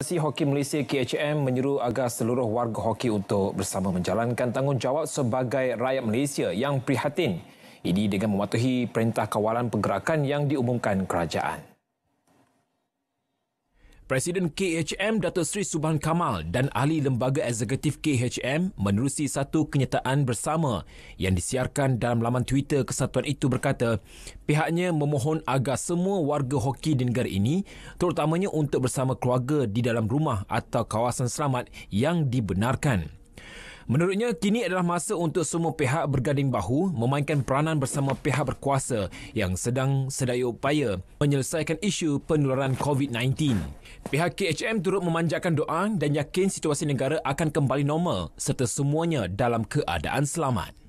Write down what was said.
Federasi Hoki Malaysia KHM menyeru agar seluruh warga hoki untuk bersama menjalankan tanggungjawab sebagai rakyat Malaysia yang prihatin. Ini dengan mematuhi perintah kawalan pergerakan yang diumumkan kerajaan. Presiden KHM Dato Sri Subhan Kamal dan ahli lembaga eksekutif KHM menerusi satu kenyataan bersama yang disiarkan dalam laman Twitter kesatuan itu berkata pihaknya memohon agar semua warga hoki di negara ini terutamanya untuk bersama keluarga di dalam rumah atau kawasan selamat yang dibenarkan. Menurutnya, kini adalah masa untuk semua pihak berganding bahu memainkan peranan bersama pihak berkuasa yang sedang sedaya upaya menyelesaikan isu penularan COVID-19. Pihak KHM turut memanjakan doa dan yakin situasi negara akan kembali normal serta semuanya dalam keadaan selamat.